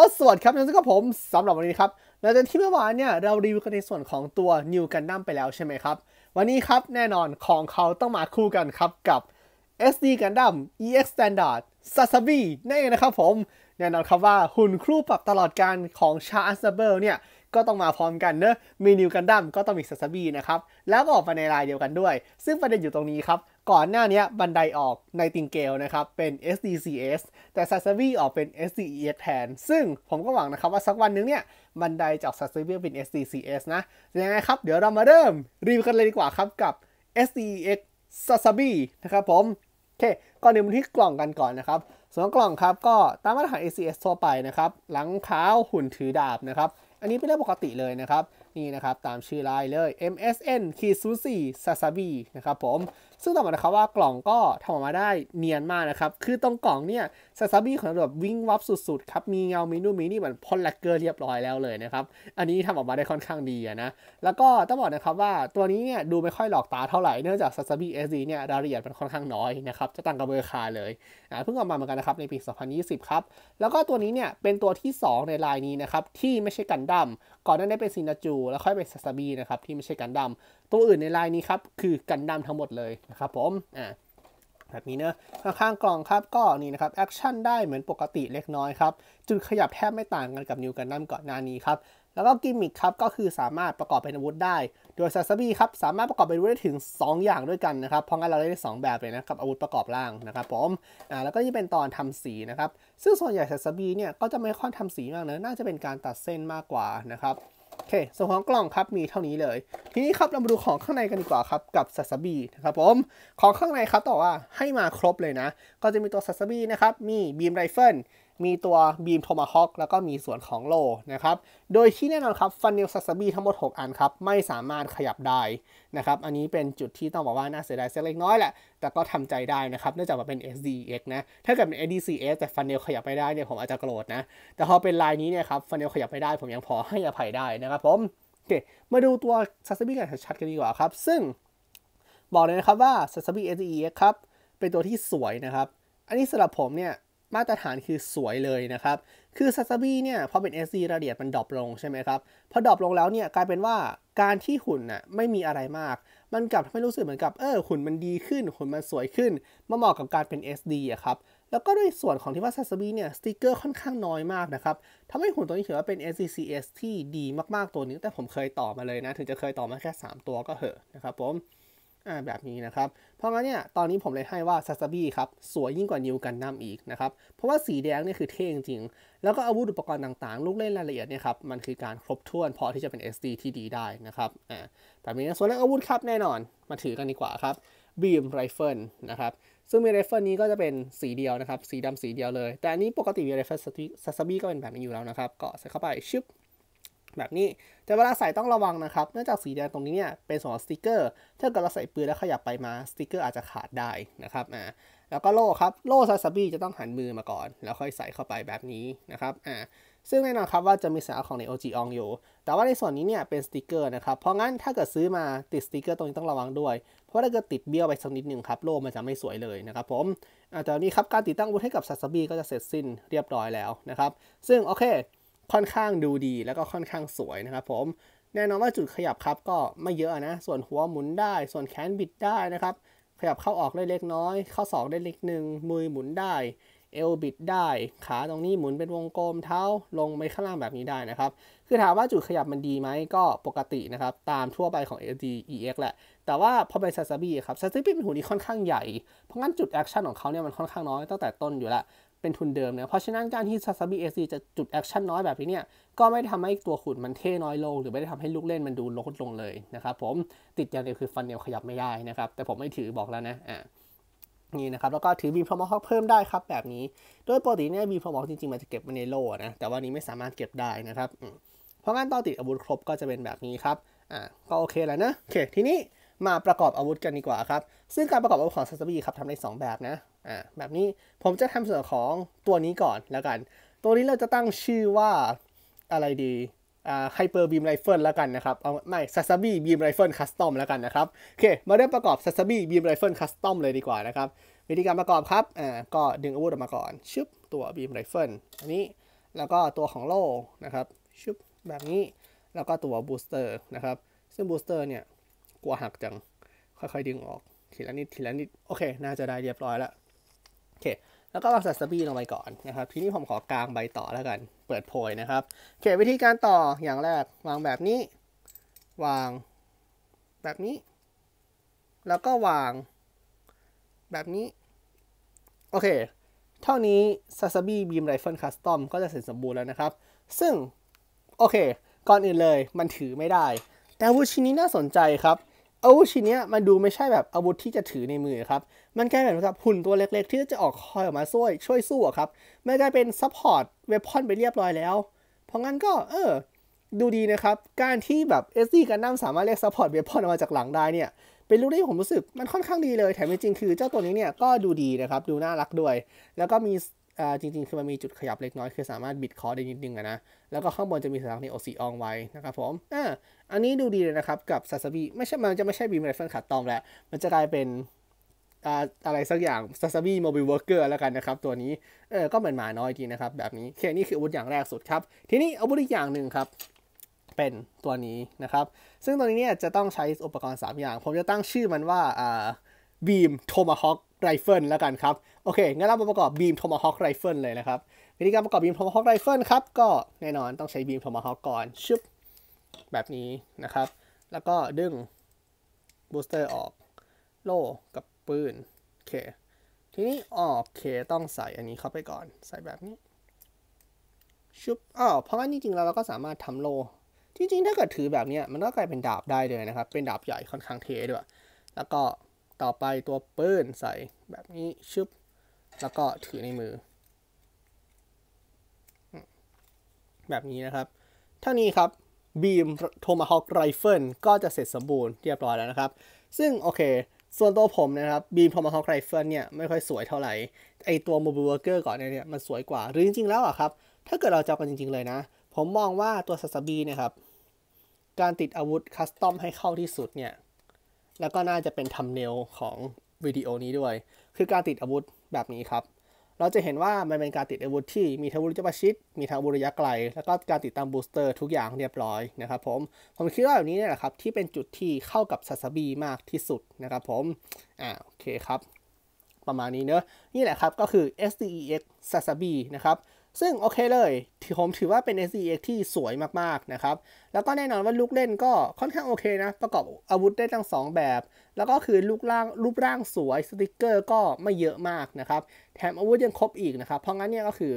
อสวัสดีครับนั่นก็ผมสำหรับวันนี้ครับหลังจากที่เมื่อวานเนี่ยเรารีวิวกันในส่วนของตัวนิวกันดั้มไปแล้วใช่ไหมครับ วันนี้ครับแน่นอนของเขาต้องมาคู่กันครับกับ SD g u n d ั m EX Standard s a s a b i นั่นเองนะครับผม แน่นอนครับว่าหุ่นครูปรับตลอดการของชาร์ลสเบิร์เนี่ยก็ต้องมาพร้อมกันเนอะมีนิวกันดั้มก็ต้องมีซาซาบีนะครับ แล้วก็ออกมาในรายเดียวกันด้วย ซึ่งประเด็นอยู่ตรงนี้ครับก่อนหน้านี้บันไดออกในติงเกลนะครับเป็น SDCS แต่ซาซาวีออกเป็น SDES แทน ซึ่งผมก็หวังนะครับ ว่าสักวันนึงเนี่ยบันไดจากซาซาวีเป็น SDCS นะยังไงครับเดี๋ยวเรามาเริ่มรีวิวกันเลยดีกว่าครับกับ SDES ซาซาวีนะครับผม โอเค ก่อนี๋ยวมาที่กล่องกันก่อนนะครับส่วนกล่องครับก็ตามมาตรฐาน ACS ทั่วไปนะครับหลังเท้าหุ่นถือดาบนะครับอันนี้เป็นเรื่องปกติเลยนะครับนี่นะครับตามชื่อไลน์เลย MSN ขีดศูนย์สี่ซาซาบีนะครับผมซึ่งต้องบอกนะครับว่ากล่องก็ทำออกมาได้เนียนมากนะครับคือตรงกล่องเนี่ยซาซาบีของแบบวิ่งวับสุดๆครับมีเงามีนู่มีนี่เหมือนพ่นแลกเกอร์เรียบร้อยแล้วเลยนะครับอันนี้ทำออกมาได้ค่อนข้างดีนะแล้วก็ต้องบอกนะครับว่าตัวนี้เนี่ยดูไม่ค่อยหลอกตาเท่าไหร่ เนื่องจากซาซาบีเอซีเนี่ยรายละเอียดมันค่อนข้างน้อยนะครับจะตั้งกับเบอร์คาเลยนะเพิ่งออกมาเหมือนกันนะครับในปี 2020 ครับแล้วก็ตัวนี้เนี่ยเป็นตัวที่ 2 ในลายนี้นะครับที่ไม่ใช่กันดั้มก่อนหน้านี้เป็นซินาจูแล้วค่อยเป็นซาซาบีนะครับ ที่ไม่ใช่กันดัมตัวอื่นในไลน์นี้ครับ คือกันดัมทั้งหมดเลยนะครับผมอ่าแบบนี้นะข้างกล่องครับก็นี่นะครับแอคชั่นได้เหมือนปกติเล็กน้อยครับจุดขยับแทบไม่ต่างกันกับนิวกันดั้มก่อนหน้านี้ครับ แล้วก็กิมมิคครับ ก็คือสามารถประกอบเป็นอาวุธได้ โดยซาซาบีครับ สามารถประกอบเป็นอาวุธได้ถึง 2 อย่างด้วยกันนะครับเพราะงั้นเราได้ 2 แบบเลยนะครับอาวุธประกอบล่างนะครับผมอ่าแล้วก็ที่เป็นตอนทำสีนะครับซึ่งส่วนใหญ่ซาซาบีเนี่ยก็จะไม่ค่อยทำสีมากเนะน่าจะเป็นการตัดเส้นมากกว่านะครับเคส่วนของกล่องครับมีเท่านี้เลย ทีนี้ครับ เรามาดูของข้างในกันดีกว่าครับกับซาซาบีนะครับผม ของข้างในครับ ต่อว่าให้มาครบเลยนะ ก็จะมีตัวซาซาบีนะครับ มีบีมไรเฟิลมีตัวบีมโทมาฮอคแล้วก็มีส่วนของโลนะครับ โดยที่แน่นอนครับฟันเนลซัสบีทั้งหมด 6 อันครับ ไม่สามารถขยับได้นะครับ อันนี้เป็นจุดที่ต้องบอกว่าน่าเสียดายเล็กน้อยแหละ แต่ก็ทำใจได้นะครับเนื่องจากว่าเป็น SDX นะถ้าเกิดเป็น ADCS แต่ฟันเนลขยับไม่ได้เนี่ยผมอาจจะโกรธนะ แต่พอเป็นลายนี้เนี่ยครับฟันเนลขยับไม่ได้ผมยังพอให้อภัยได้นะครับผมโอเคมาดูตัวซัสบีกันชัดๆกันดีกว่าครับซึ่งบอกเลยนะครับว่าซัสบี SDX ครับเป็นตัวที่สวยนะครับอันนี้สำหรับผมเนี่ยมาตรฐานคือสวยเลยนะครับ คือซาซาบีเนี่ยพอเป็น SD รายะเดียดมันดรอปลงใช่ไหมครับ พอดรอปลงแล้วเนี่ยกลายเป็นว่าการที่หุ่นน่ะไม่มีอะไรมาก มันกลับทำให้รู้สึกเหมือนกับเออหุ่นมันดีขึ้นหุ่นมันสวยขึ้น มาเหมาะกับการเป็น SD อะครับ แล้วก็ด้วยส่วนของที่ว่าซาซาบีเนี่ยสติกเกอร์ค่อนข้างน้อยมากนะครับทำให้หุ่นตัวนี้ถือว่าเป็น SCCS ที่ดีมากๆตัวนึง แต่ผมเคยต่อมาเลยนะ ถึงจะเคยต่อมาแค่ 3 ตัวก็เหอะนะครับผมอ่าแบบนี้นะครับ เพราะงั้นเนี่ยตอนนี้ผมเลยให้ว่าซาซาบิครับสวยยิ่งกว่านิวกันนัมอีกนะครับ เพราะว่าสีแดงเนี่ยคือเท่จริง แล้วก็อาวุธอุปกรณ์ต่างๆ ลูกเล่นรายละเอียดเนี่ยครับมันคือการครบถ้วนพอที่จะเป็น SD ที่ดีได้นะครับอ่าแบบนี้ส่วนเรื่องอาวุธครับแน่นอนมาถือกันดีกว่าครับบีมไรเฟิลนะครับ ซึ่งมีไรเฟิลนี้ก็จะเป็นสีเดียวนะครับสีดำสีเดียวเลย แต่อันนี้ปกติมีไรเฟิลซัสบี้ก็เป็นแบบนี้อยู่แล้วนะครับก็ใส่เข้าไปชิบแบบนี้แต่เวลาใส่ต้องระวังนะครับเนื่องจากสีแดงตรงนี้เนี่ยเป็นส่วนของสติกเกอร์ถ้าเกิดเราใส่ปืนแล้วขยับไปมา สติกเกอร์อาจจะขาดได้นะครับอ่าแล้วก็โล่ครับโล่ซาซาบีจะต้องหันมือมาก่อน แล้วค่อยใส่เข้าไปแบบนี้นะครับอ่าซึ่งแน่นอนครับว่าจะมีสากของใน OG จ n อยู่แต่ว่าในส่วนนี้เนี่ยเป็นสติกเกอร์นะครับเพราะงั้นถ้าเกิดซื้อมาติดสติกเกอร์ตรงนี้ต้องระวังด้วย เพราะถ้าเกิดติดเบี้ยวไปสักนิดหนึ่งครับโล่มันจะไม่สวยเลยนะครับผมอ่าแต่นี้ครับการติดตั้งอาวุธให้กับซาซาบีก็จะเสร็จสิ้นเรียบร้อยแล้วนะครับซึ่งโอเคค่อนข้างดูดีแล้วก็ค่อนข้างสวยนะครับผมแน่นอนว่าจุดขยับครับก็ไม่เยอะนะส่วนหัวหมุนได้ ส่วนแขนบิดได้นะครับขยับเข้าออกได้เล็กน้อย เข้าศอกได้เล็กหนึ่งมือหมุนได้เอวบิดได้ ขาตรงนี้หมุนเป็นวงกลมเท้าลงไปข้างล่างแบบนี้ได้นะครับคือถามว่าจุดขยับมันดีไหมก็ปกตินะครับตามทั่วไปของ LG EX แหละแต่ว่าพอเป็นซาซาบิครับซาซาบิเป็นหูที่ค่อนข้างใหญ่เพราะงั้นจุดแอคชั่นของเขาเนี่ยมันค่อนข้างน้อยตั้งแต่ต้นอยู่ละเป็นทุนเดิมนะเพราะฉะนั้นการที่ซาซาบีเอซีจะจุดแอคชั่นน้อยแบบนี้เนี่ยก็ไม่ทำให้ตัวขุดมันเท่น้อยลง หรือไม่ได้ทำให้ลูกเล่นมันดูลดลงเลยนะครับผมติดอย่างเดียวคือฟันเดียวขยับไม่ได้นะครับแต่ผมไม่ถือบอกแล้วนะอ่านี่นะครับแล้วก็ถือบีพรอมฮอกเพิ่มได้ครับแบบนี้ โดยปกติเนี่ยบีพรอมฮอกจริงๆ มันจะเก็บไว้ในโลนะแต่ว่านี้ไม่สามารถเก็บได้นะครับเพราะงั้นตอติดอาวุธครบก็จะเป็นแบบนี้ครับอ่าก็โอเคแล้วนะโอเคทีนี้มาประกอบอาวุธกันดีกว่าครับซึ่งการประกอบอาวุธของซาซาบีครับทำได้ 2 แบบนะอ่าแบบนี้ผมจะทำส่วนของตัวนี้ก่อนแล้วกัน ตัวนี้เราจะตั้งชื่อว่าอะไรดีอ่าไฮเปอร์บีมไรเฟิลแล้วกันนะครับเอาไม่ซัสบี้บีมไรเฟิลคัสตอมแล้วกันนะครับโอเค มาเริ่มประกอบซัสบี้บีมไรเฟิลคัสตอมเลยดีกว่านะครับ วิธีการประกอบครับอ่าก็ดึงอาวุธออกมาก่อน ชึบตัวบีมไรเฟิลอันนี้แล้วก็ตัวของโล่นะครับชึบแบบนี้ แล้วก็ตัวบูสเตอร์นะครับซึ่งบูสเตอร์เนี่ยกลัวหักจังค่อยๆดึงออกทีละนิดทีละนิดโอเคน่าจะได้เรียบร้อยแล้วโอเค แล้วก็วางสัตสบีลงไปก่อนนะครับทีนี้ผมขอกลางใบต่อแล้วกันเปิดโพยนะครับโอเควิธีการต่ออย่างแรกวางแบบนี้ วางแบบนี้ แล้วก็วางแบบนี้ โอเคเท่านี้ซัสบีบีมไรเฟิลคัสตอมก็จะเสร็จสมบูรณ์แล้วนะครับ ซึ่ง โอเค ก่อนอื่นเลยมันถือไม่ได้ แต่วุชินี้น่าสนใจครับอาวุธชิ้นนี้มันดูไม่ใช่แบบอาวุธที่จะถือในมือครับ มันกลายเป็นกับหุ่นตัวเล็กๆ ที่จะออกคอยออกมาช่วย ช่วยสู้ครับมันกลายเป็นซัพพอร์ตเวพอนไปเรียบร้อยแล้ว เพราะงั้นก็ เออ ดูดีนะครับ การที่แบบเอสซี่กันนั่มสามารถเรียกซัพพอร์ตเวพอนออกมาจากหลังได้เนี่ย เป็นรูปที่ผมรู้สึกมันค่อนข้างดีเลย แถมจริงๆคือเจ้าตัวนี้เนี่ยก็ดูดีนะครับดูน่ารักด้วย แล้วก็มีจริงๆคือมันมีจุดขยับเล็กน้อยคือสามารถบิดคอได้นิดนึงนะแล้วก็ข้างบนจะมีสัญลักษณ์ในโอซีอองไว้นะครับผมอ่าอันนี้ดูดีเลยนะครับ กับซาซาบิไม่ใช่มันจะไม่ใช่บีมไรเฟิลขัดตอมแล้วมันจะกลายเป็นอะไรสักอย่างซาซาบิโมบิลเวิร์กเกอร์แล้วกันนะครับ ตัวนี้เออ ก็เหมือนหมาน้อยทีนะครับแบบนี้แคนี่คืออาวุธอย่างแรกสุดครับทีนี้อาวุธอีกอย่างหนึ่งครับ เป็นตัวนี้นะครับซึ่งตัวนี้เนี่ยจะต้องใช้อุปกรณ์ 3 อย่าง ผมจะตั้งชื่อมันว่าอ่าบีมโทมาฮอคไรเฟิลแล้วกันครับโอเคงั้นเรามาประกอบบีมโทมาฮอคไรเฟิลเลยนะครับ วิธีการประกอบบีมโทมาฮอคไรเฟิลครับ ก็แน่นอนต้องใช้บีมโทมาฮอคก่อน ชึบ แบบนี้นะครับ แล้วก็ดึงบูสเตอร์ออก โล่กับปืนโอเค ทีนี้โอเค ต้องใส่อันนี้เข้าไปก่อน ใส่แบบนี้ชุบอ้าวเพราะงั้นจริงๆแล้วเราก็สามารถทำโล่จริงๆ ถ้าเกิดถือแบบนี้มันก็กลายเป็นดาบได้เลยนะครับ เป็นดาบใหญ่ค่อนข้างเท่ด้วย แล้วก็ต่อไปตัวปืนใส่แบบนี้ชุบแล้วก็ถือในมือ แบบนี้นะครับเท่านี้ครับบีมโทมาฮอคไรเฟิลก็จะเสร็จสมบูรณ์เรียบร้อยแล้วนะครับ ซึ่งโอเค ส่วนตัวผมนะครับบีมโทมาฮอคไรเฟิลเนี่ยไม่ค่อยสวยเท่าไหร่ ไอตัวโมบิลเวอร์เกอร์ก่อนเนี่ยมันสวยกว่าหรือจริง ๆ แล้วอะครับ ถ้าเกิดเราจะกันจริง ๆ เลยนะ ผมมองว่าตัวซาซาบีเนี่ยครับ การติดอาวุธคัสตอมให้เข้าที่สุดเนี่ยแล้วก็น่าจะเป็นทำเนลของวิดีโอนี้ด้วย คือการติดอาวุธแบบนี้ครับเราจะเห็นว่ามันเป็นการติดอาวุธที่มีทั้งวุฒิประชิดมีทั้งวุฒิยะไกล แล้วก็การติดตามบูสเตอร์ทุกอย่างเรียบร้อยนะครับ ผมผมคิดว่าแบบนี้นี่แหละครับที่เป็นจุดที่เข้ากับซาซาบีมากที่สุดนะครับ ผมอ่าโอเคครับ ประมาณนี้เนอะนี่แหละครับก็คือ SDEX ซาซาบีนะครับซึ่งโอเคเลย ผมถือว่าเป็น SEX ที่สวยมากๆนะครับแล้วก็แน่นอนว่าลูกเล่นก็ค่อนข้างโอเคนะ ประกอบอาวุธได้ทั้ง 2 แบบ แล้วก็คือลูกร่างรูปร่างสวยสติกเกอร์ก็ไม่เยอะมากนะครับแถมอาวุธยังครบอีกนะครับ เพราะงั้นเนี่ยก็คือ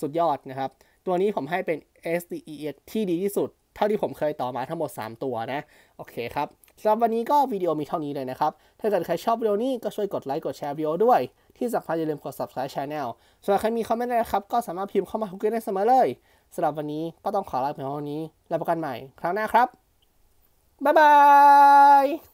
สุดยอดนะครับ ตัวนี้ผมให้เป็น SDEX ที่ดีที่สุด เท่าที่ผมเคยต่อมาทั้งหมด 3 ตัวนะโอเคครับสำหรับวันนี้ก็วิดีโอมีเท่านี้เลยนะครับ ถ้าเกิดใครชอบวิดีโอนี้ก็ช่วยกดไลค์กดแชร์วิดีโอด้วย ที่สำคัญอย่าลืมกด subscribe channel ส่วนใครมีคอมเมนต์นะครับ ก็สามารถพิมพ์เข้ามาคุยกันได้เสมอเลยสำหรับวันนี้ก็ต้องขอลาไปเท่านี้ แล้วพบกันใหม่ ครั้งหน้าครับ บ๊ายบาย